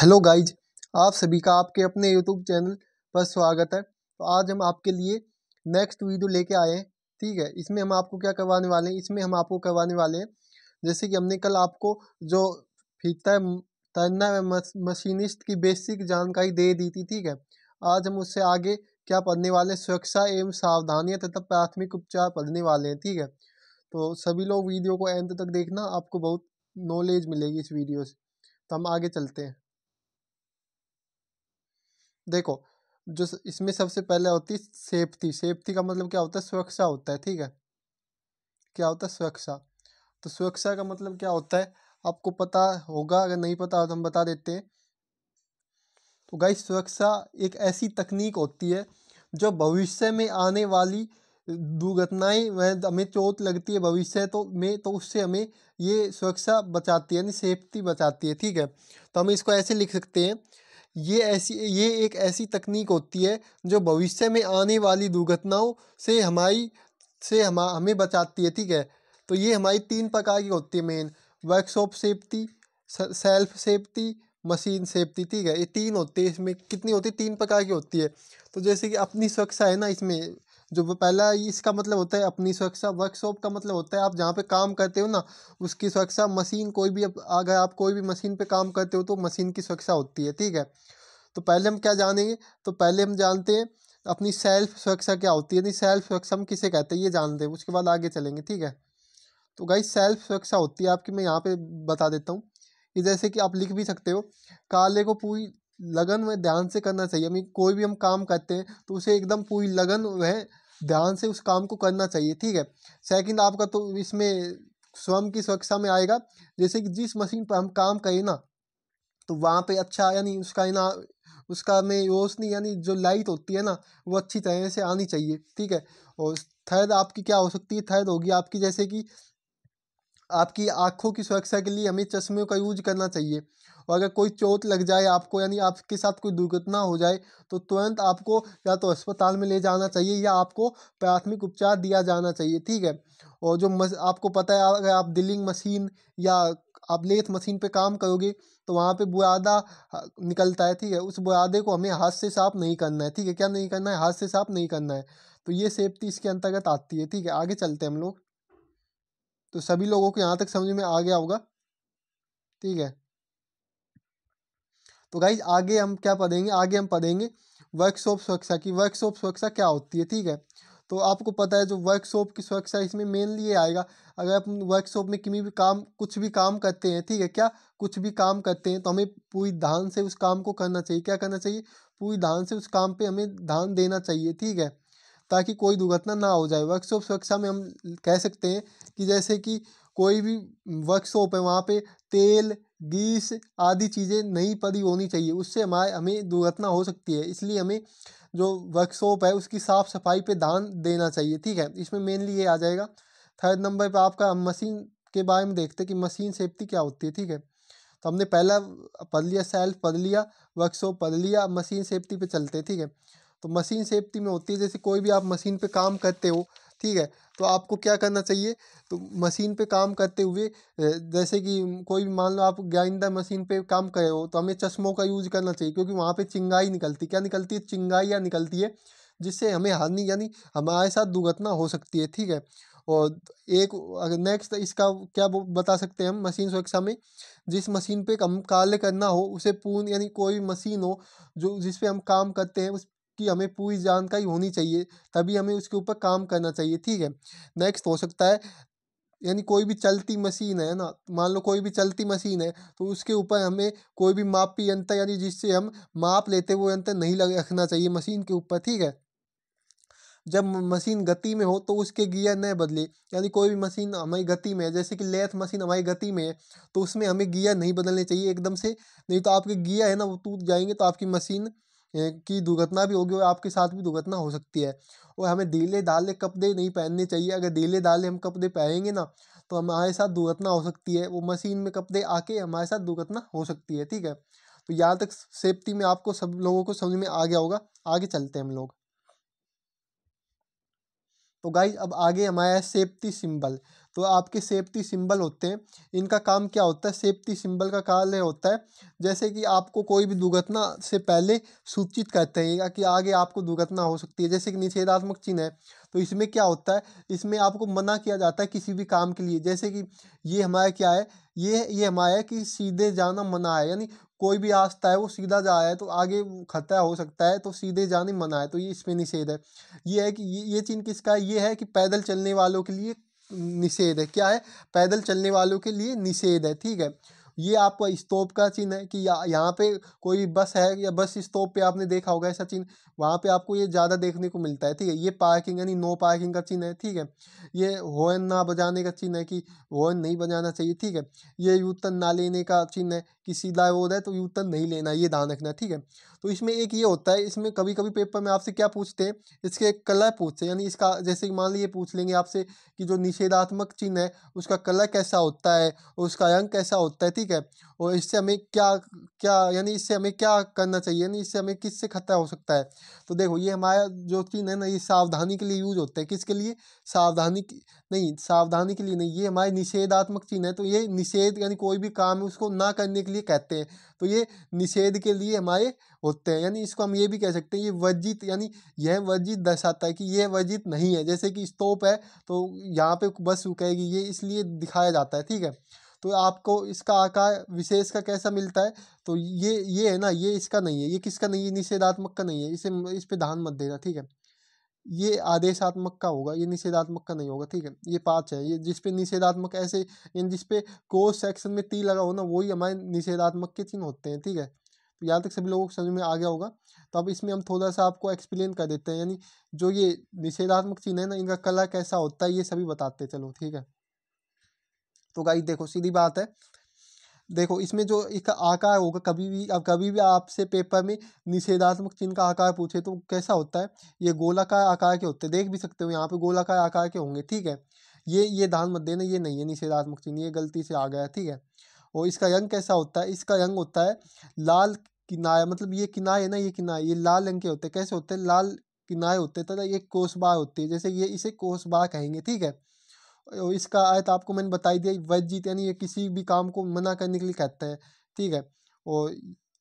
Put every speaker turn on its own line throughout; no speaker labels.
hello guys आप सभी का आपके अपने यूट्यूब चैनल पर स्वागत है तो आज हम आपके लिए नेक्स्ट वीडियो लेके आए हैं ठीक है इसमें हम आपको क्या करवाने वाले हैं इसमें हम आपको करवाने वाले हैं जैसे कि हमने कल आपको जो फीता तैरना मस, मशीनिस्ट की बेसिक जानकारी दे दी थी ठीक है आज हम उससे आगे क्या पढ़ने वाले हैं सुरक्षा एवं सावधानियाँ तथा प्राथमिक उपचार पढ़ने वाले हैं ठीक है तो सभी लोग वीडियो को एंड तक देखना आपको बहुत नॉलेज मिलेगी इस वीडियो से तो हम आगे चलते हैं देखो जो इसमें सबसे पहले होती है सेफ्टी सेफ्टी का मतलब क्या होता है सुरक्षा होता है ठीक है क्या होता है सुरक्षा तो सुरक्षा का मतलब क्या होता है आपको पता होगा अगर नहीं पता हो तो हम बता देते हैं तो गाई सुरक्षा एक ऐसी तकनीक होती है जो भविष्य में आने वाली दुर्घटनाएं वह हमें चोट लगती है भविष्य तो में तो उससे हमें ये सुरक्षा बचाती है यानी सेफ्टी बचाती है ठीक है तो हम इसको ऐसे लिख सकते हैं ये ऐसी ये एक ऐसी तकनीक होती है जो भविष्य में आने वाली दुर्घटनाओं से हमारी से हम हमें बचाती है ठीक है तो ये हमारी तीन प्रकार की होती है main workshop safety self safety machine safety ठीक है ये तीन होती है इसमें कितनी होती है तीन प्रकार की होती है तो जैसे कि अपनी सुरक्षा है ना इसमें जो वो पहला इसका मतलब होता है अपनी सुरक्षा वर्कशॉप का मतलब होता है आप जहाँ पे काम करते हो ना उसकी सुरक्षा मशीन कोई भी अगर आप कोई भी मशीन पे काम करते हो तो मशीन की सुरक्षा होती है ठीक है तो पहले हम क्या जानेंगे तो पहले हम जानते हैं अपनी सेल्फ सुरक्षा क्या होती है यानी सेल्फ सुरक्षा हम किसे कहते हैं ये जानते हैं उसके बाद आगे चलेंगे ठीक है तो गाई सेल्फ सुरक्षा होती है आपकी मैं यहाँ पर बता देता हूँ कि जैसे कि आप लिख भी सकते हो काले को पूरी लगन में ध्यान से करना चाहिए यानी कोई भी हम काम करते हैं तो उसे एकदम पूरी लगन वह ध्यान से उस काम को करना चाहिए ठीक है सेकंड आपका तो इसमें स्वयं की सुरक्षा में आएगा जैसे कि जिस मशीन पर हम काम करें ना तो वहाँ पे अच्छा यानी उसका ना उसका में रोशनी यानी जो लाइट होती है ना वो अच्छी तरह से आनी चाहिए ठीक है और थर्ड आपकी क्या हो सकती है थर्ड होगी आपकी जैसे कि आपकी आँखों की सुरक्षा के लिए हमें चश्मे का यूज करना चाहिए और अगर कोई चोट लग जाए आपको यानी आपके साथ कोई दुर्घटना हो जाए तो तुरंत आपको या तो अस्पताल में ले जाना चाहिए या आपको प्राथमिक उपचार दिया जाना चाहिए ठीक है और जो मस, आपको पता है अगर आप डिलिंग मशीन या आप लेथ मशीन पे काम करोगे तो वहाँ पे बुरादा निकलता है ठीक है उस बुरादे को हमें हाथ से साफ नहीं करना है ठीक है क्या नहीं करना है हाथ से साफ नहीं करना है तो ये सेफ्टी इसके अंतर्गत आती है ठीक है आगे चलते हैं हम लोग तो सभी लोगों को यहाँ तक समझ में आ गया होगा ठीक है तो गाइज आगे हम क्या पढ़ेंगे आगे हम पढ़ेंगे वर्कशॉप सुरक्षा की वर्कशॉप सुरक्षा क्या होती है ठीक है तो आपको पता है जो वर्कशॉप की सुरक्षा इसमें मेनली ये आएगा अगर आप वर्कशॉप में किसी भी काम कुछ भी काम करते हैं ठीक है क्या कुछ भी काम करते हैं तो हमें पूरी ध्यान से उस काम को करना चाहिए क्या करना चाहिए पूरी ध्यान से उस काम पे हमें ध्यान देना चाहिए ठीक है ताकि कोई दुर्घटना ना हो जाए वर्कशॉप सुरक्षा में हम कह सकते हैं कि जैसे कि कोई भी वर्कशॉप है वहाँ पे तेल गीस आदि चीज़ें नहीं पड़ी होनी चाहिए उससे हमारे हमें दुर्घटना हो सकती है इसलिए हमें जो वर्कशॉप है उसकी साफ़ सफाई पे ध्यान देना चाहिए ठीक है इसमें मेनली ये आ जाएगा थर्ड नंबर पे आपका हम मशीन के बारे में देखते हैं कि मशीन सेफ्टी क्या होती है ठीक है तो हमने पहला पढ़ लिया सेल्फ पढ़ लिया वर्कशॉप पढ़ लिया मशीन सेफ्टी पर चलते ठीक है तो मशीन सेफ्टी में होती है जैसे कोई भी आप मशीन पर काम करते हो ठीक है तो आपको क्या करना चाहिए तो मशीन पे काम करते हुए जैसे कि कोई भी मान लो आप ग्राइंडर मशीन पे काम करे हो तो हमें चश्मों का यूज करना चाहिए क्योंकि वहाँ पे चिंगाई निकलती क्या निकलती है चिंगाइयाँ निकलती है जिससे हमें हानि यानी हमारे साथ दुर्घटना हो सकती है ठीक है और एक अगर नेक्स्ट इसका क्या बता सकते हैं हम मशीन सुरक्षा में जिस मशीन पे हम कार्य करना हो उसे पूर्ण यानी कोई मशीन हो जो जिस पे हम काम करते हैं उस की हमें पूरी जानकारी होनी चाहिए तभी हमें उसके ऊपर काम करना चाहिए ठीक है नेक्स्ट हो सकता है यानी कोई भी चलती मशीन है ना मान लो कोई भी चलती मशीन है तो उसके ऊपर हमें कोई भी मापी यंत्र यानी जिससे हम माप लेते वो यंत्र नहीं लग रखना चाहिए मशीन के ऊपर ठीक है जब मशीन गति में हो तो उसके गियर न बदले यानी कोई भी मशीन हमारी गति में है जैसे कि लेथ मशीन हमारी गति में है तो उसमें हमें गियर नहीं बदलने चाहिए एकदम से नहीं तो आपके गियर है ना वो टूट जाएंगे तो आपकी मशीन की दुर्घटना भी होगी और आपके साथ भी दुर्घटना हो सकती है और हमें ढीले डाले कपड़े नहीं पहनने चाहिए अगर ढीले डाले हम कपड़े पहनेंगे ना तो हमारे साथ दुर्घटना हो सकती है वो मशीन में कपड़े आके हमारे साथ दुर्घटना हो सकती है ठीक है तो यहाँ तक सेफ्टी में आपको सब लोगों को समझ में आ गया होगा आगे चलते हैं हम लोग तो गाइज अब आगे हमारा है सेफ्टी सिंबल तो आपके सेफ्टी सिंबल होते हैं इनका काम क्या होता है सेफ्टी सिंबल का कार्य होता है जैसे कि आपको कोई भी दुर्घटना से पहले सूचित करते हैं कि आगे आपको दुर्घटना हो सकती है जैसे कि निषेधात्मक चिन्ह है तो इसमें क्या होता है इसमें आपको मना किया जाता है किसी भी काम के लिए जैसे कि ये हमारा क्या है ये ये हमारा है कि सीधे जाना मना है यानी कोई भी रास्ता है वो सीधा जा रहा है तो आगे खतरा हो सकता है तो सीधे जाने मना है तो ये इसमें निषेध है ये है कि ये ये चिन्ह किसका है ये है कि पैदल चलने वालों के लिए निषेध है क्या है पैदल चलने वालों के लिए निषेध है ठीक है ये आपका स्तोप का चिन्ह है कि यहाँ पे कोई बस है या बस स्तोप पे आपने देखा होगा ऐसा चिन्ह वहाँ पे आपको ये ज़्यादा देखने को मिलता है ठीक है ये पार्किंग यानी नो पार्किंग का चिन्ह है ठीक है ये होन ना बजाने का चिन्ह है कि होन नहीं बजाना चाहिए ठीक है ये यूतन ना लेने का चिन्ह है कि सीधा वो है तो यूतन नहीं लेना ये ध्यान रखना ठीक है तो इसमें एक ये होता है इसमें कभी कभी पेपर में आपसे क्या पूछते हैं इसके कलर पूछते हैं यानी इसका जैसे कि मान लीजिए पूछ लेंगे आपसे कि जो निषेधात्मक चिन्ह है उसका कलर कैसा होता है और उसका रंग कैसा होता है ठीक है और इससे हमें क्या क्या यानी इससे हमें क्या करना चाहिए यानी इससे हमें किससे खतरा हो सकता है तो देखो ये हमारा जो तीन है ना ये सावधानी के लिए यूज होता है किसके लिए सावधानी नहीं सावधानी के लिए नहीं ये हमारे निषेधात्मक चिन्ह है तो ये निषेध यानी कोई भी काम उसको ना करने के लिए कहते हैं तो ये निषेध के लिए हमारे होते हैं यानी इसको हम ये भी कह सकते हैं ये वर्जित यानी यह वर्जित दर्शाता है कि यह वर्जित नहीं है जैसे कि स्तोप है तो यहाँ पे बस कहेगी ये इसलिए दिखाया जाता है ठीक है तो आपको इसका आकार विशेष का कैसा मिलता है तो ये ये है ना ये इसका नहीं है ये किसका नहीं है निषेधात्मक का नहीं है इसे इस पर ध्यान मत देना ठीक है ये आदेशात्मक का होगा ये निषेधात्मक का नहीं होगा ठीक है ये पाँच है ये जिसपे निषेधात्मक ऐसे यानी जिसपे कोस सेक्शन में टी लगा हो ना वही हमारे निषेधात्मक के चिन्ह होते हैं ठीक है तो यहाँ तक सभी लोगों को समझ में आ गया होगा तो अब इसमें हम थोड़ा सा आपको एक्सप्लेन कर देते हैं यानी जो ये निषेधात्मक चिन्ह है ना इनका कला कैसा होता है ये सभी बताते चलो ठीक है तो गाइस देखो सीधी बात है देखो इसमें जो इसका आकार होगा कभी भी अब कभी भी आपसे पेपर में निषेधात्मक चिन्ह का आकार पूछे तो कैसा होता है ये गोलाकार आकार के होते हैं देख भी सकते हो यहाँ पे गोलाकार आकार के होंगे ठीक है ये ये धान मत देना ये नहीं है निषेधात्मक चिन्ह ये गलती से आ गया ठीक है और इसका रंग कैसा होता है इसका रंग होता है लाल किनारे मतलब ये किनारे ना ये किनारे ये लाल रंग के होते हैं कैसे होते हैं लाल किनारे होते हैं तथा ये कोसबार होती है जैसे ये इसे कोसबा कहेंगे ठीक है इसका आयत आपको मैंने बताई दिया वजीत यानी ये किसी भी काम को मना करने के लिए कहते हैं ठीक है और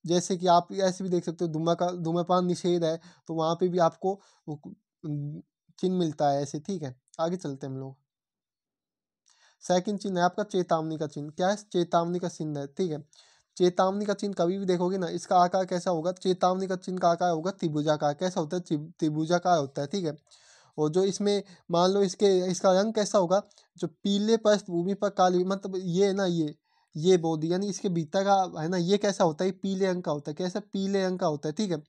जैसे कि आप ऐसे भी देख सकते हो धुमा का धुमापान निषेध है तो वहाँ पे भी आपको चिन्ह मिलता है ऐसे ठीक है आगे चलते हैं हम लोग सेकंड चिन्ह है आपका चेतावनी का चिन्ह क्या है चेतावनी का चिन्ह है ठीक है चेतावनी का चिन्ह कभी भी देखोगे ना इसका आकार कैसा होगा चेतावनी का चिन्ह का आकार होगा त्रिभुजा का कैसा होता है त्रिभुजा का होता है ठीक है और जो इसमें मान लो इसके इसका रंग कैसा होगा जो पीले पस्त भूमि पर काली मतलब ये है ना ये ये बोध यानी इसके भीतर का है ना ये कैसा होता है पीले रंग का होता है कैसा पीले रंग का होता है ठीक है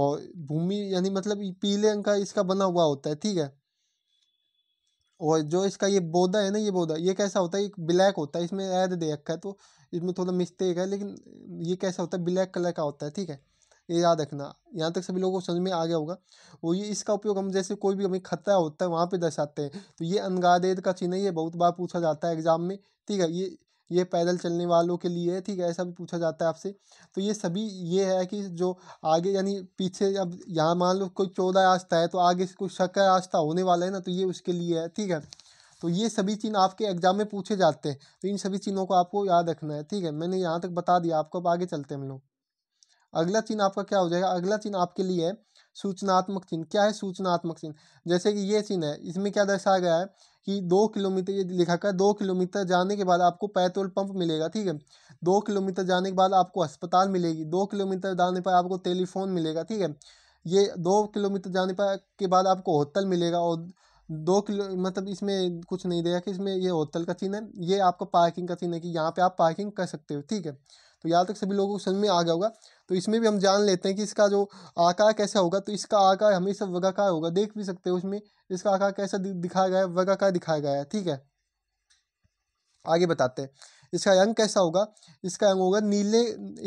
और भूमि यानी मतलब पीले रंग का इसका बना हुआ होता है ठीक है और जो इसका ये बोधा है ना ये बोधा ये कैसा होता है ब्लैक होता है इसमें ऐड दे रखा है तो इसमें थोड़ा मिस्टेक है लेकिन ये कैसा होता है ब्लैक कलर का होता है ठीक है ये याद रखना यहाँ तक सभी लोगों को समझ में आ गया होगा वो ये इसका उपयोग हम जैसे कोई भी हमें खतरा होता है वहाँ पे दर्शाते हैं तो ये अनगादेद का चिन्ह है ये बहुत बार पूछा जाता है एग्जाम में ठीक है ये ये पैदल चलने वालों के लिए है ठीक है ऐसा भी पूछा जाता है आपसे तो ये सभी ये है कि जो आगे यानी पीछे अब यहाँ मान लो कोई चौदह रास्ता है तो आगे से कोई शक्का रास्ता होने वाला है ना तो ये उसके लिए है ठीक है तो ये सभी चीज़ आपके एग्जाम में पूछे जाते हैं तो इन सभी चीज़ों को आपको याद रखना है ठीक है मैंने यहाँ तक बता दिया आपको अब आगे चलते हैं हम लोग अगला चिन्ह आपका क्या हो जाएगा अगला चिन्ह आपके लिए है सूचनात्मक चिन्ह क्या है सूचनात्मक चिन्ह जैसे कि ये चिन्ह है इसमें क्या दर्शाया गया है कि दो किलोमीटर ये लिखा कर दो किलोमीटर जाने के बाद आपको पेट्रोल पंप मिलेगा ठीक है दो किलोमीटर जाने के बाद आपको अस्पताल मिलेगी दो किलोमीटर जाने पर आपको टेलीफोन मिलेगा ठीक है ये दो किलोमीटर जाने पर के बाद आपको होटल मिलेगा और दो किलो मतलब इसमें कुछ नहीं देगा कि इसमें ये होटल का चिन्ह है ये आपका पार्किंग का चिन्ह है कि यहाँ पर आप पार्किंग कर सकते हो ठीक है तो यहाँ तक सभी लोगों को समझ में आ गया होगा तो इसमें भी हम जान लेते हैं कि इसका जो आकार कैसा होगा तो इसका आकार हमेशा वगाकार होगा देख भी सकते हैं उसमें इसका आकार कैसा दिखाया गया है वगाकार दिखाया गया है ठीक है आगे बताते हैं इसका रंग कैसा होगा इसका रंग होगा नीले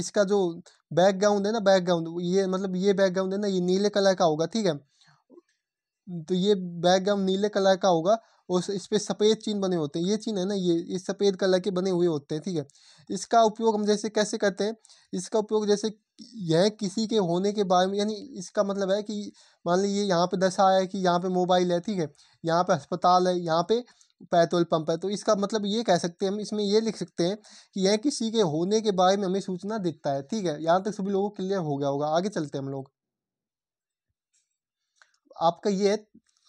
इसका जो बैकग्राउंड है ना बैकग्राउंड ये मतलब ये बैकग्राउंड है ना ये नीले कलर का होगा ठीक है तो ये बैकग्राउंड नीले कलर का होगा और इस पर सफ़ेद चीन बने होते हैं ये चीन है ना ये ये सफ़ेद कलर के बने हुए होते हैं ठीक है इसका उपयोग हम जैसे कैसे करते हैं इसका उपयोग जैसे यह किसी के होने के बारे में यानी इसका मतलब है कि मान लीजिए यहाँ पर दर्शाया है कि यहाँ पर मोबाइल है ठीक है यहाँ पे अस्पताल है यहाँ पे पेट्रोल पंप है तो इसका मतलब ये कह सकते हैं हम इसमें ये लिख सकते हैं कि यह किसी के होने के बारे में हमें सूचना देता है ठीक है यहाँ तक सभी लोगों को क्लियर हो गया होगा आगे चलते हैं हम लोग आपका ये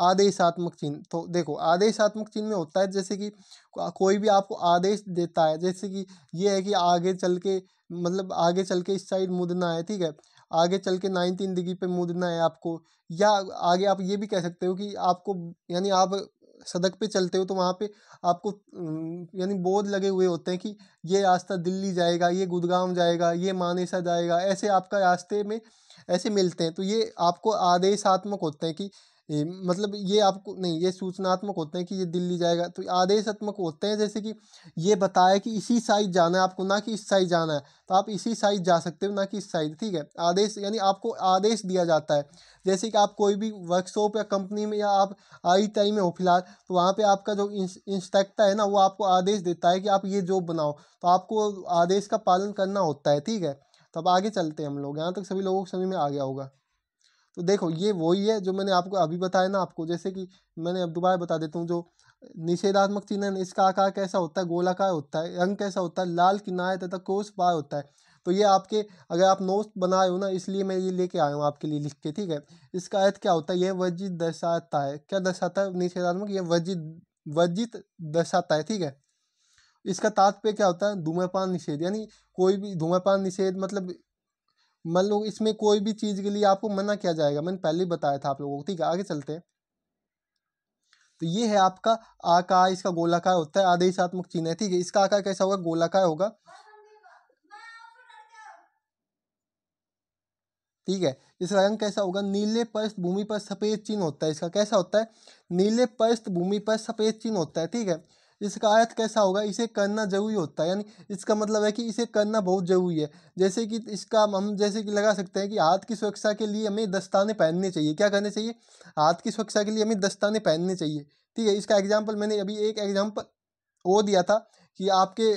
आदेशात्मक चिन्ह तो देखो आदेशात्मक चिन्ह में होता है जैसे कि कोई भी आपको आदेश देता है जैसे कि ये है कि आगे चल के मतलब आगे चल के इस साइड मुदना है ठीक है आगे चल के नाइनटीन डिग्री पे मुदना है आपको या आगे आप ये भी कह सकते हो कि आपको यानी आप सड़क पे चलते हो तो वहाँ पे आपको यानी बोर्ड लगे हुए होते हैं कि ये रास्ता दिल्ली जाएगा ये गुड़गांव जाएगा ये मानेसा जाएगा ऐसे आपका रास्ते में ऐसे मिलते हैं तो ये आपको आदेशात्मक होते हैं कि मतलब ये आपको नहीं ये सूचनात्मक होते हैं कि ये दिल्ली जाएगा तो आदेशात्मक होते हैं जैसे कि ये बताया कि इसी साइज जाना है आपको ना कि इस साइज जाना है तो आप इसी साइज जा सकते हो ना कि इस साइज ठीक है आदेश यानी आपको आदेश दिया जाता है जैसे कि आप कोई भी वर्कशॉप या कंपनी में या आप आई टाई में हो फिलहाल तो वहाँ पर आपका जो इंस्पेक्टर है ना वो आपको आदेश देता है कि आप ये जॉब बनाओ तो आपको आदेश का पालन करना होता है ठीक है तब तो आगे चलते हैं हम लोग यहाँ तक सभी लोगों को समझ में आ गया होगा तो देखो ये वही है जो मैंने आपको अभी बताया ना आपको जैसे कि मैंने अब दोबारा बता देता हूँ जो निषेधात्मक चिन्ह इसका आकार कैसा होता है गोलाकार होता है रंग कैसा होता है लाल किनारे तथा कोस बार होता है तो ये आपके अगर आप नोट बनाए हो ना इसलिए मैं ये लेके आया हूँ आपके लिए लिख के ठीक है इसका अर्थ क्या होता है यह वर्जित दर्शाता है क्या दर्शाता है निषेधात्मक यह वर्जित वर्जित दर्शाता है ठीक है इसका तात्पर्य क्या होता है धूम्रपान निषेध यानी कोई भी धूम्रपान निषेध मतलब मान लो इसमें कोई भी चीज़ के लिए आपको मना किया जाएगा मैंने पहले ही बताया था आप लोगों को ठीक है आगे चलते हैं तो ये है आपका आकार इसका गोलाकार होता है आदेशात्मक चिन्ह है ठीक है इसका आकार कैसा होगा गोलाकार होगा ठीक है इसका रंग कैसा होगा नीले पृष्ठ भूमि पर सफेद चिन्ह होता है इसका कैसा होता है नीले पृष्ठ भूमि पर सफेद चिन्ह होता है ठीक है इसका अर्थ कैसा होगा इसे करना जरूरी होता है यानी इसका मतलब है कि इसे करना बहुत ज़रूरी है जैसे कि इसका हम जैसे कि लगा सकते हैं कि हाथ की सुरक्षा के लिए हमें दस्ताने पहनने चाहिए क्या करने चाहिए हाथ की सुरक्षा के लिए हमें दस्ताने पहनने चाहिए ठीक है इसका एग्जाम्पल मैंने अभी एक एग्जाम्पल वो दिया था कि आपके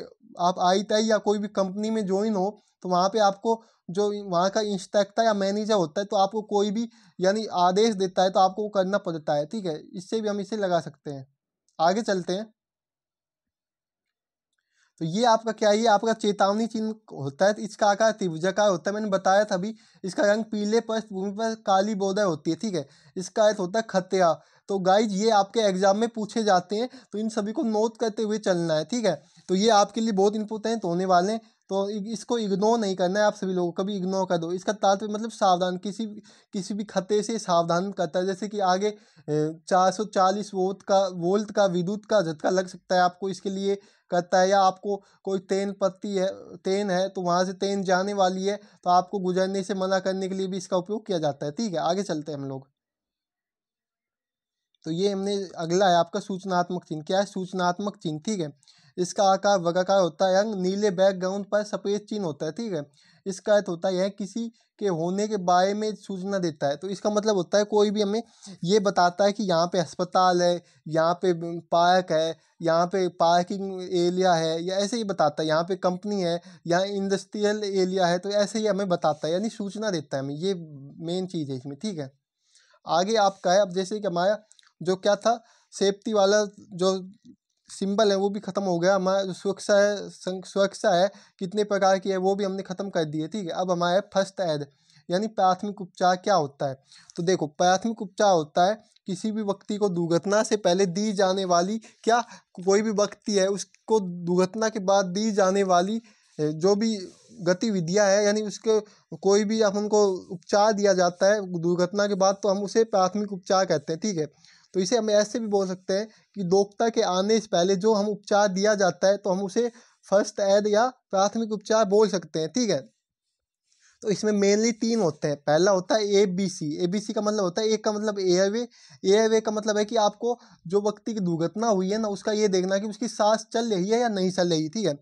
आप आई टाई या कोई भी कंपनी में ज्वाइन हो तो वहाँ पे आपको जो वहाँ का इंस्ट्रक्टर या मैनेजर होता है तो आपको कोई भी यानी आदेश देता है तो आपको वो करना पड़ता है ठीक है इससे भी हम इसे लगा सकते हैं आगे चलते हैं तो ये आपका क्या ये आपका चेतावनी चिन्ह होता है तो इसका आकार त्रिभुजाकार होता है मैंने बताया था अभी इसका रंग पीले पृष्ठभूमि पर काली बोधय होती है ठीक है इसका अर्थ होता है खतरा तो गाइज ये आपके एग्जाम में पूछे जाते हैं तो इन सभी को नोट करते हुए चलना है ठीक है तो ये आपके लिए बहुत इम्पोर्टेंट तो होने वाले हैं तो इसको इग्नोर नहीं करना है आप सभी लोगों कभी इग्नोर कर दो इसका तात्पर्य मतलब सावधान किसी किसी भी खतरे से सावधान करता है जैसे कि आगे 440 वोल्ट का वोल्ट का विद्युत का झटका लग सकता है आपको इसके लिए करता है या आपको कोई तेन पत्ती है तेन है तो वहाँ से तेन जाने वाली है तो आपको गुजरने से मना करने के लिए भी इसका उपयोग किया जाता है ठीक है आगे चलते हैं हम लोग तो ये हमने अगला है आपका सूचनात्मक चिन्ह क्या है सूचनात्मक चिन्ह ठीक है इसका आकार वगाकार होता है अंग नीले बैकग्राउंड पर सफ़ेद चिन्ह होता है ठीक है इसका अर्थ होता है यह किसी के होने के बारे में सूचना देता है तो इसका मतलब होता है कोई भी हमें ये बताता है कि यहाँ पे अस्पताल है यहाँ पे पार्क है यहाँ पे पार्किंग एरिया है या ऐसे ही बताता है यहाँ पे कंपनी है यहाँ इंडस्ट्रियल एरिया है तो ऐसे ही हमें बताता है यानी सूचना देता है हमें ये मेन चीज़ है इसमें ठीक है आगे आपका है अब जैसे कि हमारा जो क्या था सेफ्टी वाला जो सिंबल है वो भी ख़त्म हो गया हमारा जो सुरक्षा है सुरक्षा है कितने प्रकार की है वो भी हमने ख़त्म कर दिए ठीक है अब हमारा फर्स्ट एड यानी प्राथमिक उपचार क्या होता है तो देखो प्राथमिक उपचार होता है किसी भी व्यक्ति को दुर्घटना से पहले दी जाने वाली क्या कोई भी व्यक्ति है उसको दुर्घटना के बाद दी जाने वाली जो भी गतिविधियां है यानी उसके कोई भी अपन को उपचार दिया जाता है दुर्घटना के बाद तो हम उसे प्राथमिक उपचार कहते हैं ठीक है तो इसे हम ऐसे भी बोल सकते हैं कि दोक्ता के आने से पहले जो हम उपचार दिया जाता है तो हम उसे फर्स्ट एड या प्राथमिक उपचार बोल सकते हैं ठीक है तो इसमें मेनली तीन होते हैं पहला होता है ए बी सी ए बी सी का मतलब होता है एक का मतलब वे आई वे का मतलब है कि आपको जो व्यक्ति की दुर्घटना हुई है ना उसका ये देखना कि उसकी सांस चल रही है या नहीं चल रही ठीक है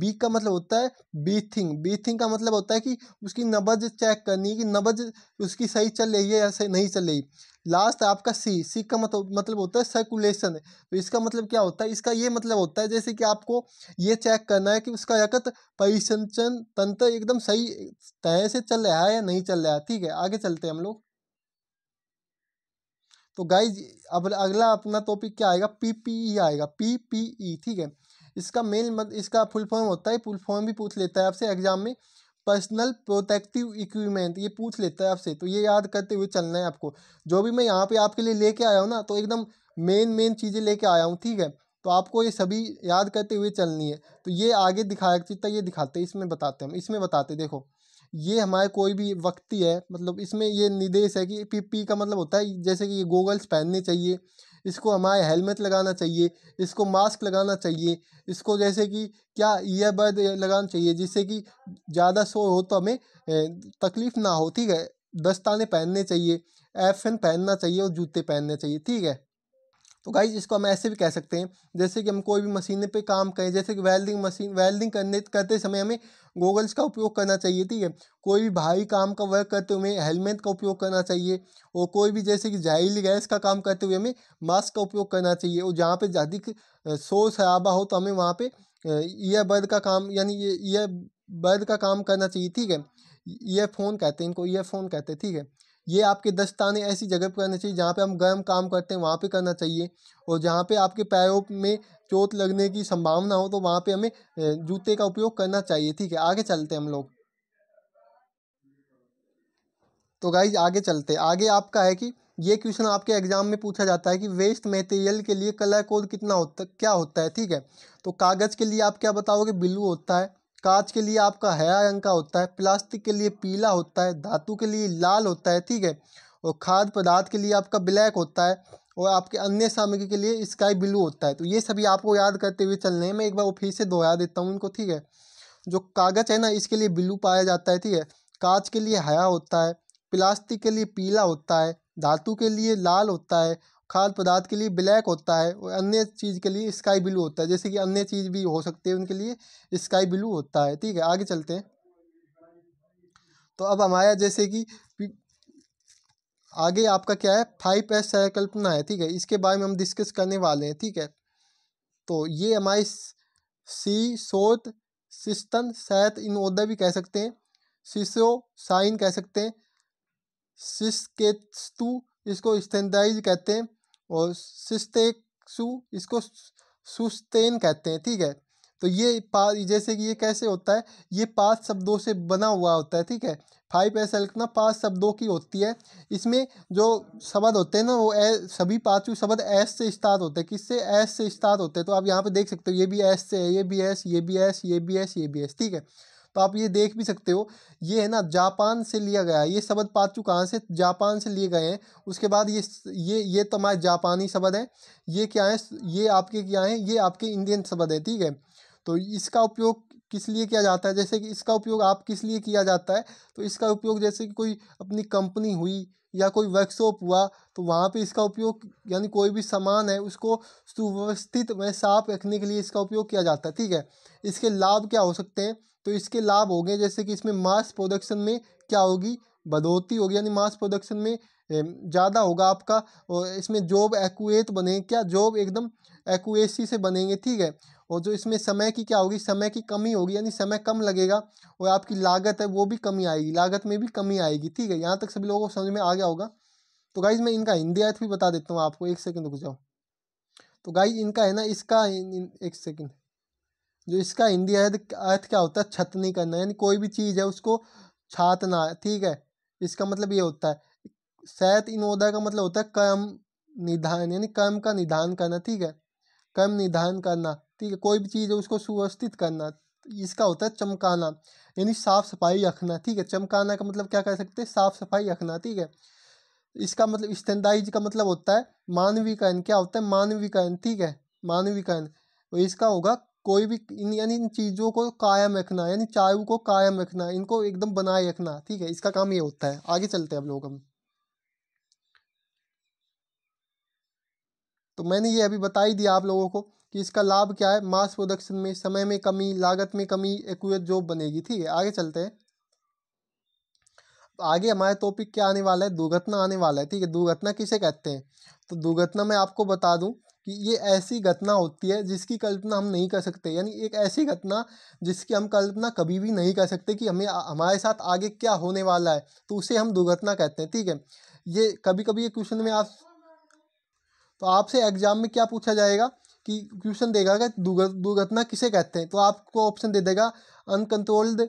बी का मतलब होता है बीथिंग बीथिंग का मतलब होता है कि उसकी नबज चेक करनी है कि नबज उसकी सही चल रही है या सही नहीं चल रही लास्ट है आपका सी सी का मतलब मतलब होता है सर्कुलेशन तो इसका मतलब क्या होता है इसका ये मतलब होता है जैसे कि आपको ये चेक करना है कि उसका रकत परिसंचन तंत्र एकदम सही तरह से चल रहा है या नहीं चल रहा है ठीक है आगे चलते हैं हम लोग तो गाइज अब अगला अपना टॉपिक क्या आएगा पीपीई e आएगा पीपीई e, ठीक है इसका मेन मत इसका फुल फॉर्म होता है फुल फॉर्म भी पूछ लेता है आपसे एग्जाम में पर्सनल प्रोटेक्टिव इक्विपमेंट ये पूछ लेता है आपसे तो ये याद करते हुए चलना है आपको जो भी मैं यहाँ पे आपके लिए लेके आया हूँ ना तो एकदम मेन मेन चीज़ें लेके आया हूँ ठीक है तो आपको ये सभी याद करते हुए चलनी है तो ये आगे दिखाया चीज़ तक तो ये दिखाते इसमें बताते हम इसमें बताते देखो ये हमारे कोई भी वक्ति है मतलब इसमें ये निर्देश है कि पी पी का मतलब होता है जैसे कि ये गोगल्स पहनने चाहिए इसको हमारे हेलमेट लगाना चाहिए इसको मास्क लगाना चाहिए इसको जैसे कि क्या ईयरबड लगाना चाहिए जिससे कि ज़्यादा शोर हो तो हमें तकलीफ़ ना हो ठीक है दस्ताने पहनने चाहिए एन पहनना चाहिए और जूते पहनने चाहिए ठीक है तो गाइज इसको हम ऐसे भी कह सकते हैं जैसे कि हम कोई भी मशीन पे काम करें जैसे कि वेल्डिंग मशीन वेल्डिंग करने करते समय हमें गोगल्स का उपयोग करना चाहिए ठीक है कोई भी भारी काम का वर्क करते हुए हमें हेलमेट का उपयोग करना चाहिए और कोई भी जैसे कि जहरील गैस का काम करते हुए हमें मास्क का उपयोग करना चाहिए और जहाँ पे अधिक शोर शराबा हो तो हमें वहाँ पे ईयरबर्ड का काम यानी ये का काम करना चाहिए ठीक है ईयरफोन कहते हैं इनको ईयरफोन कहते हैं ठीक है ये आपके दस्ताने ऐसी जगह पर करना चाहिए जहाँ पे हम गर्म काम करते हैं वहाँ पे करना चाहिए और जहाँ पे आपके पैरों में चोट लगने की संभावना हो तो वहाँ पे हमें जूते का उपयोग करना चाहिए ठीक है आगे चलते हम लोग तो गाइज आगे चलते आगे आपका है कि ये क्वेश्चन आपके एग्जाम में पूछा जाता है कि वेस्ट मेटेरियल के लिए कलर कोड कितना होता क्या होता है ठीक है तो कागज़ के लिए आप क्या बताओगे ब्लू होता है कांच के लिए आपका हरा रंग का होता है प्लास्टिक के लिए पीला होता है धातु के लिए लाल होता है ठीक है और खाद्य पदार्थ के लिए आपका ब्लैक होता है और आपके अन्य सामग्री के लिए स्काई ब्लू होता है तो ये सभी आपको याद करते हुए चलने हैं मैं एक बार वो फिर से दोहरा देता हूँ इनको ठीक है जो कागज़ है ना इसके लिए ब्लू पाया जाता है ठीक है कांच के लिए हरा होता है प्लास्टिक के लिए पीला होता है धातु के लिए लाल होता है खाद्य पदार्थ के लिए ब्लैक होता है और अन्य चीज़ के लिए स्काई ब्लू होता है जैसे कि अन्य चीज़ भी हो सकती है उनके लिए स्काई ब्लू होता है ठीक है आगे चलते हैं तो अब हमारा जैसे कि आगे आपका क्या है फाइव एस संकल्पना है ठीक है इसके बारे में हम डिस्कस करने वाले हैं ठीक है तो ये हमारी सी सोत सिस्तन सैत इन ओदा भी कह सकते हैं सिसो साइन कह सकते हैं सिस्केतु इसको स्तनदाइज कहते हैं और सिस्तेक्सु इसको सुस्तेन कहते हैं ठीक है तो ये पा जैसे कि ये कैसे होता है ये पाँच शब्दों से बना हुआ होता है ठीक है फाइव ऐसा लिखना पाँच शब्दों की होती है इसमें जो शब्द होते हैं ना वो ए, सभी पाँचों शब्द एस से इस्ताद होते हैं किससे एस से इस्ताद होते हैं तो आप यहाँ पे देख सकते हो ये भी एस से है ये भी एस ये भी एस ये भी एस ये भी एस ठीक है तो आप ये देख भी सकते हो ये है ना जापान से लिया गया है ये शब्द पाचू कहाँ से जापान से लिए गए हैं उसके बाद ये ये ये तो हमारे जापानी शब्द हैं ये क्या है ये आपके क्या हैं ये आपके इंडियन शब्द है ठीक है तो इसका उपयोग किस लिए किया जाता है जैसे कि इसका उपयोग आप किस लिए किया जाता है तो इसका उपयोग जैसे कि कोई अपनी कंपनी हुई या कोई वर्कशॉप हुआ तो वहाँ पे इसका उपयोग यानी कोई भी सामान है उसको सुव्यवस्थित में साफ रखने के लिए इसका उपयोग किया जाता है ठीक है इसके लाभ क्या हो सकते हैं तो इसके लाभ हो गए जैसे कि इसमें मास प्रोडक्शन में क्या होगी बढ़ोतरी होगी यानी मास प्रोडक्शन में ज़्यादा होगा आपका और इसमें जॉब एक्यूएट बनेंगे क्या जॉब एकदम एक्यूएसी से बनेंगे ठीक है और जो इसमें समय की क्या होगी समय की कमी होगी यानी समय कम लगेगा और आपकी लागत है वो भी कमी आएगी लागत में भी कमी आएगी ठीक है यहाँ तक सभी लोगों को समझ में आ गया होगा तो गाइज मैं इनका हिंदी अर्थ भी बता देता हूँ आपको एक सेकेंड रुक जाओ तो गाइज इनका है ना इसका एक सेकेंड जो इसका हिंदी अर्थ अर्थ क्या होता है छतनी करना यानी कोई भी चीज़ है उसको छातना ठीक है इसका मतलब ये होता है सैत इनोदा का मतलब होता है कर्म निधान यानी कर्म का निधान करना ठीक है कर्म निधान करना ठीक है कोई भी चीज़ है उसको सुव्यवस्थित करना इसका होता है चमकाना यानी साफ सफाई रखना ठीक है चमकाना का मतलब क्या कह सकते हैं साफ सफाई रखना ठीक है इसका मतलब स्टैंडाइज का मतलब होता है मानवीकरण क्या होता है मानवीकरण ठीक है मानवीकरण इसका होगा कोई भी इन यानी इन चीज़ों को कायम रखना यानी चायू को कायम रखना इनको एकदम बनाए रखना ठीक है इसका काम ये होता है आगे चलते हैं अब लोग हम तो मैंने ये अभी बता ही दिया आप लोगों को कि इसका लाभ क्या है मास प्रोडक्शन में समय में कमी लागत में कमी एक जॉब बनेगी ठीक है आगे चलते हैं आगे हमारा टॉपिक क्या आने वाला है दुर्घटना आने वाला है ठीक है दुर्घटना किसे कहते हैं तो दुर्घटना मैं आपको बता दूं कि ये ऐसी घटना होती है जिसकी कल्पना हम नहीं कर सकते यानी एक ऐसी घटना जिसकी हम कल्पना कभी भी नहीं कर सकते कि हमें हमारे साथ आगे क्या होने वाला है तो उसे हम दुर्घटना कहते हैं ठीक है ये कभी कभी ये क्वेश्चन में आप तो आपसे एग्जाम में क्या पूछा जाएगा कि क्वेश्चन देगा कि दुर्घटना किसे कहते हैं तो आपको ऑप्शन दे देगा अनकंट्रोल्ड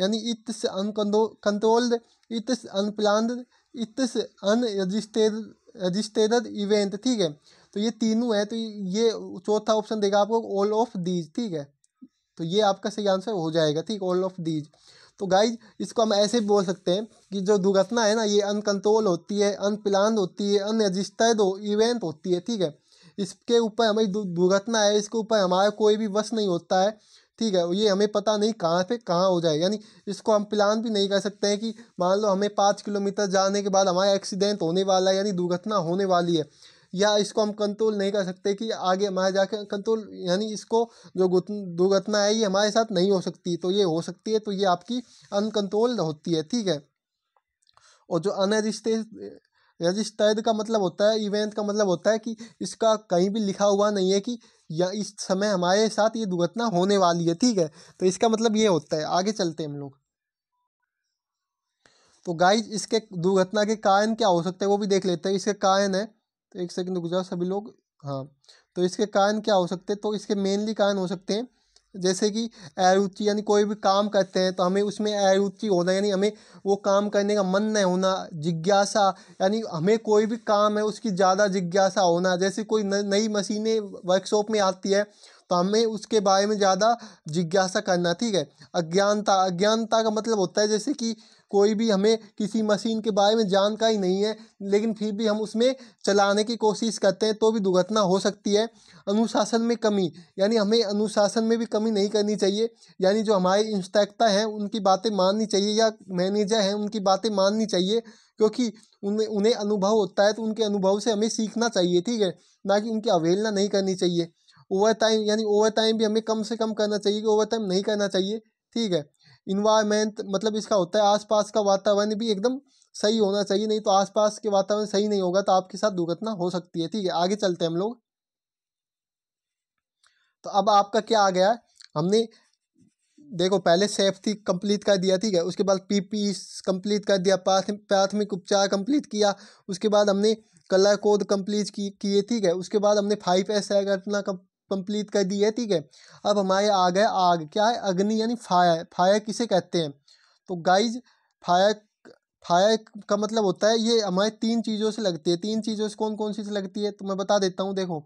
यानी it's uncontrolled it's unplanned it's unregistered registered event ठीक है तो ये तीनों है तो ये चौथा ऑप्शन देगा आपको ऑल ऑफ दीज ठीक है तो ये आपका सही आंसर हो जाएगा ठीक ऑल ऑफ दीज तो गाइज इसको हम ऐसे बोल सकते हैं कि जो दुर्घटना है ना ये अनकंट्रोल होती है अनप्लान होती है अनरजिस्टर्ड हो, इवेंट होती है ठीक है इसके ऊपर हमारी दुर्घटना है इसके ऊपर हमारा कोई भी वश नहीं होता है ठीक है ये हमें पता नहीं कहाँ पे कहाँ हो जाए यानी इसको हम प्लान भी नहीं कर सकते हैं कि मान लो हमें पाँच किलोमीटर जाने के बाद हमारा एक्सीडेंट होने वाला है यानी दुर्घटना होने वाली है या इसको हम कंट्रोल नहीं कर सकते कि आगे हमारे जाके कंट्रोल यानी इसको जो दुर्घटना है ये हमारे साथ नहीं हो सकती तो ये हो सकती है तो ये आपकी अनकंट्रोल होती है ठीक है और जो अनरजिस्टेड रजिस्टर्ड का मतलब होता है इवेंट का मतलब होता है कि इसका कहीं भी लिखा हुआ नहीं है कि या इस समय हमारे साथ ये दुर्घटना होने वाली है ठीक है तो इसका मतलब ये होता है आगे चलते हैं हम लोग तो गाइज इसके दुर्घटना के कारण क्या हो सकते हैं वो भी देख लेते हैं इसके कारण है तो एक सेकंड रुक जाओ सभी लोग हाँ तो इसके कारण क्या हो सकते हैं तो इसके मेनली कारण हो सकते हैं जैसे कि अरुचि यानी कोई भी काम करते हैं तो हमें उसमें अरुचि होना यानी हमें वो काम करने का मन नहीं होना जिज्ञासा यानी हमें कोई भी काम है उसकी ज़्यादा जिज्ञासा होना जैसे कोई नई मशीनें वर्कशॉप में आती है तो हमें उसके बारे में ज़्यादा जिज्ञासा करना ठीक है अज्ञानता अज्ञानता का मतलब होता है जैसे कि कोई भी हमें किसी मशीन के बारे में जानकारी नहीं है लेकिन फिर भी हम उसमें चलाने की कोशिश करते हैं तो भी दुर्घटना हो सकती है अनुशासन में कमी यानी हमें अनुशासन में भी कमी नहीं करनी चाहिए यानी जो हमारे इंस्पेक्टर हैं उनकी बातें माननी चाहिए या मैनेजर हैं उनकी बातें माननी चाहिए क्योंकि उनमें उन्हें अनुभव होता है तो उनके अनुभव से हमें सीखना चाहिए ठीक है ना कि उनकी अवहेलना नहीं करनी चाहिए ओवर टाइम यानी ओवर टाइम भी हमें कम से कम करना चाहिए कि ओवर टाइम नहीं करना चाहिए ठीक है इन्वायरमेंट मतलब इसका होता है आसपास का वातावरण भी एकदम सही होना चाहिए नहीं तो आसपास के वातावरण सही नहीं होगा तो आपके साथ दुर्घटना हो सकती है ठीक है आगे चलते हैं हम लोग तो अब आपका क्या आ गया हमने देखो पहले सेफ्टी कंप्लीट कर दिया ठीक है उसके बाद पीपी कंप्लीट e कर दिया प्राथमिक उपचार कंप्लीट किया उसके बाद हमने कलर कोड कंप्लीट किए ठीक है उसके बाद हमने फाइव एस संरचना कंप्लीट कर दी है ठीक है अब हमारे आ गए आग क्या है अग्नि यानी फायर फायर किसे कहते हैं तो गाइज फायर फायर का मतलब होता है ये हमारे तीन चीज़ों से लगती है तीन चीज़ों से कौन कौन सी से लगती है तो मैं बता देता हूँ देखो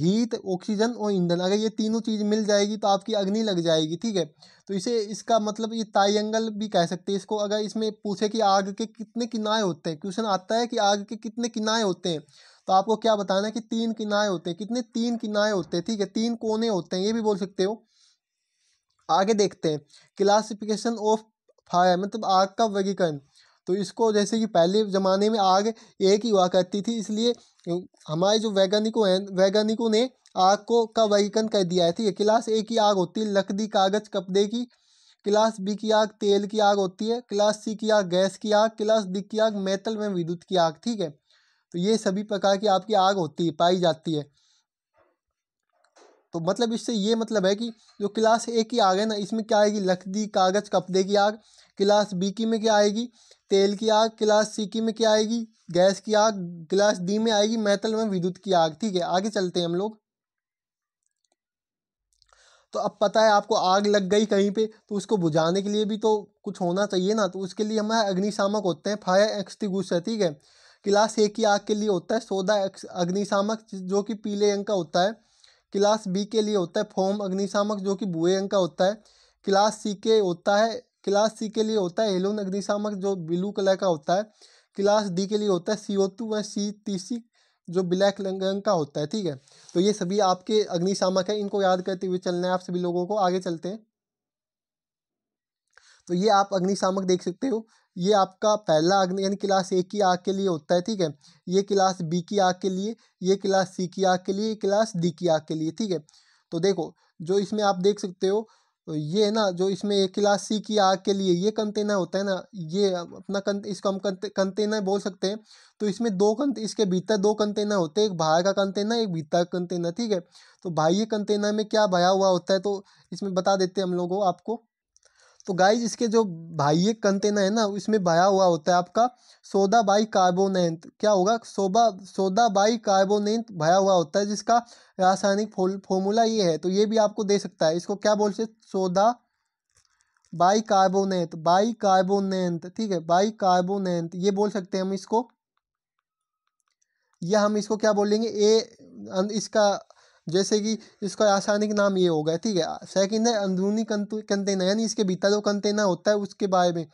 हीट ऑक्सीजन और ईंधन अगर ये तीनों चीज़ मिल जाएगी तो आपकी अग्नि लग जाएगी ठीक है तो इसे इसका मतलब ये तायंगल भी कह सकते हैं इसको अगर इसमें पूछे कि आग के कितने किनारे होते हैं क्वेश्चन आता है कि आग के कितने किनारे होते हैं तो आपको क्या बताना है कि तीन किनाए होते हैं कितने तीन किनाए होते हैं ठीक है तीन कोने होते हैं ये भी बोल सकते हो आगे देखते हैं क्लासिफिकेशन ऑफ फायर मतलब आग का वर्गीकरण तो इसको जैसे कि पहले ज़माने में आग एक ही हुआ करती थी इसलिए हमारे जो वैज्ञानिकों हैं वैज्ञानिकों ने आग को का वर्गीकरण कर दिया है ठीक है क्लास ए की आग होती है लकड़ी कागज़ कपड़े की क्लास बी की आग तेल की आग होती है क्लास सी की आग गैस की आग क्लास डी की आग मेटल में विद्युत की आग ठीक है तो ये सभी प्रकार की आपकी आग होती है पाई जाती है तो मतलब इससे ये मतलब है कि जो क्लास ए की आग है ना इसमें क्या आएगी लकड़ी कागज़ कपड़े की आग क्लास बी की में क्या आएगी तेल की आग क्लास सी की में क्या आएगी गैस की आग क्लास डी में आएगी मेटल में विद्युत की आग ठीक है आगे चलते हैं हम लोग तो अब पता है आपको आग लग गई कहीं पे तो उसको बुझाने के लिए भी तो कुछ होना चाहिए ना तो उसके लिए हमारे अग्निशामक होते हैं फायर एक्सटिगुशर ठीक है क्लास ए की आग के लिए होता है सोदा अग्निशामक जो कि पीले रंग का होता है क्लास बी के लिए होता है फोम अग्निशामक जो कि भूए रंग का होता है क्लास सी के होता है क्लास सी के लिए होता है हेलोन अग्निशामक जो ब्लू कलर का होता है क्लास डी के लिए होता है सी ओ टू व सी सी जो ब्लैक रंग का होता है ठीक है तो ये सभी आपके अग्निशामक है इनको याद करते हुए चलना है आप सभी लोगों को आगे चलते हैं तो ये आप अग्निशामक देख सकते हो ये आपका पहला यानी क्लास ए की आग के लिए होता है ठीक है ये क्लास बी की आग के लिए ये क्लास सी की आग के लिए क्लास डी की आग के लिए ठीक है तो देखो जो इसमें आप देख सकते हो ये है ना जो इसमें क्लास सी की आग के लिए ये कंटेनर होता है ना ये अपना कं इसको हम कंटेनर बोल सकते हैं तो इसमें दो कंत इसके भीतर दो कंटेनर होते हैं एक बाहर का कंटेनर एक भीतर का कंटेनर ठीक है तो भाई ये कंटेनर में क्या भया हुआ होता है तो इसमें बता देते हैं हम लोगों आपको तो गाइज इसके जो बाह्य कंटेनर है ना उसमें बया हुआ होता है आपका सोदा बाई कार्बोनेंट क्या होगा सोबा सोदा बाई कार्बोनेंट भया हुआ होता है जिसका रासायनिक फॉर्मूला ये है तो ये भी आपको दे सकता है इसको क्या बोल सकते सोदा बाई कार्बोनेंट बाई कार्बोनेंट ठीक है बाई कार्बोनेंट ये बोल सकते हैं हम इसको या हम इसको क्या बोलेंगे ए इसका जैसे कि इसका रासायनिक नाम ये होगा ठीक है सेकंड है अंदरूनी कंटेनर यानी इसके भीतर जो कंटेनर होता है उसके बारे में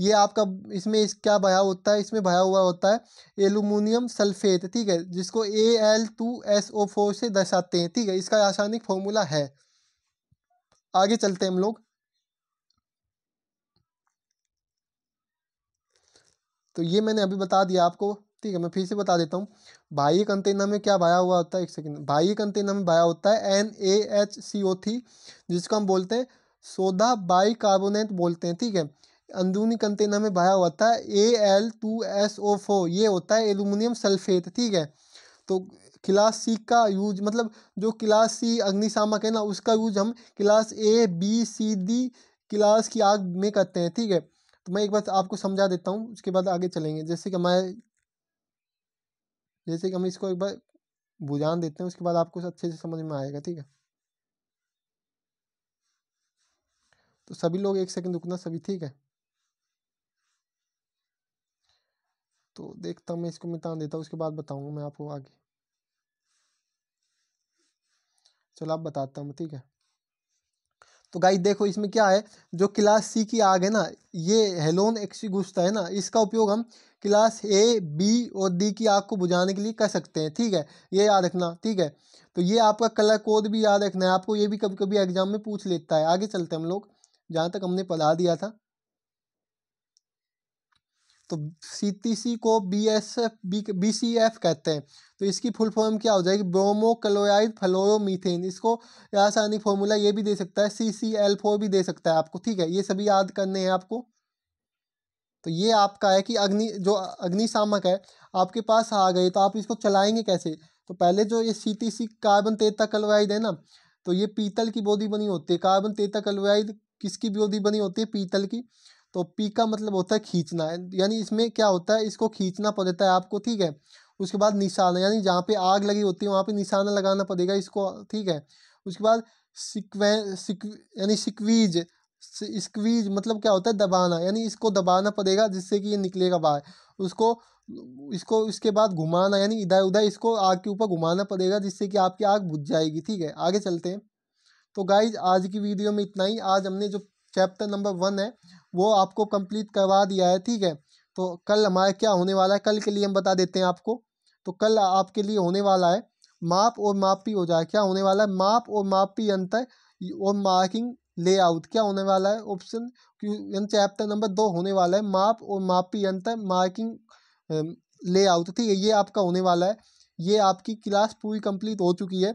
ये आपका इसमें इस क्या भया होता है इसमें भया हुआ होता है एलुमिनियम सल्फेट ठीक है जिसको A L two S O four से दर्शाते हैं ठीक है इसका रासायनिक फॉर्मूला है आगे चलते हैं हम लोग तो ये मैंने अभी बता दिया आपको ठीक है मैं फिर से बता देता हूँ बाह्य कंटेनर में क्या भाया हुआ होता है एक सेकेंड बाह्य कंटेनर में भाया होता है एन ए एच सी ओ थी जिसको हम बोलते हैं सोडा बाई कार्बोनेट बोलते हैं ठीक है अंदरूनी कंटेनर में भाया हुआ था A L two S O four ये होता है एलुमिनियम सल्फेट ठीक है तो क्लास सी का यूज मतलब जो क्लास सी अग्निशामक है ना उसका यूज हम class A B C D class की आग में करते हैं ठीक है तो मैं एक बार आपको समझा देता हूँ उसके बाद आगे चलेंगे जैसे कि हमारे जैसे कि हम इसको एक बार बुझान देते हैं उसके बाद आपको अच्छे से समझ में आएगा ठीक है तो सभी लोग एक सेकंड रुकना सभी ठीक है तो देखता हूँ मैं इसको मिटान देता हूँ उसके बाद बताऊंगा मैं आपको आगे चलो आप बताता हूँ ठीक है तो गाई देखो इसमें क्या है जो क्लास सी की आग है ना ये हेलोन एक्सी एक्सीगुस्ता है ना इसका उपयोग हम क्लास ए बी और डी की आँख को बुझाने के लिए कर सकते हैं ठीक है ये याद रखना ठीक है तो ये आपका कलर कोड भी याद रखना है आपको ये भी कभी कभी एग्जाम में पूछ लेता है आगे चलते हम लोग जहाँ तक हमने पढ़ा दिया था तो सी को B S F B B C F कहते हैं तो इसकी फुल फॉर्म क्या हो जाएगी ब्रोमो क्लोराइड फ्लोरोमीथेन इसको रासायनिक फॉर्मूला ये भी दे सकता है सी सी एल फोर भी दे सकता है आपको ठीक है ये सभी याद करने हैं आपको तो ये आपका है कि अग्नि जो अग्निशामक है आपके पास आ गए तो आप इसको चलाएंगे कैसे तो पहले जो ये सी टी सी कार्बन तेता कलवाइड है ना तो ये पीतल की बोधी बनी होती है कार्बन तेता कलवाइड किसकी बोधी बनी होती है पीतल की तो पी का मतलब होता है खींचना यानी इसमें क्या होता है इसको खींचना पड़ता है आपको ठीक है उसके बाद निशाना यानी जहाँ पे आग लगी होती है वहाँ पे निशाना लगाना पड़ेगा इसको ठीक है उसके बाद सिक्वे सिक यानी सिक्वीज स्क्वीज मतलब क्या होता है दबाना यानी इसको दबाना पड़ेगा जिससे कि ये निकलेगा बाहर उसको इसको इसके बाद घुमाना यानी इधर उधर इसको आग के ऊपर घुमाना पड़ेगा जिससे कि आपकी आग बुझ जाएगी ठीक है आगे चलते हैं तो गाइज आज की वीडियो में इतना ही आज हमने जो चैप्टर नंबर वन है वो आपको कंप्लीट करवा दिया है ठीक है तो कल हमारा क्या होने वाला है कल के लिए हम बता देते हैं आपको तो कल आपके लिए होने वाला है माप और मापी हो जाए क्या होने वाला है माप और मापी अंतर और मार्किंग लेआउट क्या होने वाला है ऑप्शन चैप्टर नंबर दो होने वाला है माप और मापी यंत्र मार्किंग लेआउट ठीक है ये आपका होने वाला है ये आपकी क्लास पूरी कंप्लीट हो चुकी है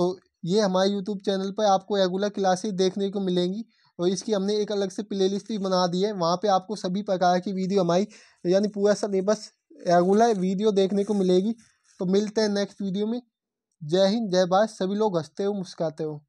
तो ये हमारे यूट्यूब चैनल पर आपको रेगुलर क्लासेज देखने को मिलेंगी और इसकी हमने एक अलग से प्ले भी बना दी है वहाँ पर आपको सभी प्रकार की वीडियो हमारी यानी पूरा सिलेबस रेगुलर वीडियो देखने को मिलेगी तो मिलते हैं नेक्स्ट वीडियो में जय हिंद जय भारत सभी लोग हंसते हो मुस्काते हो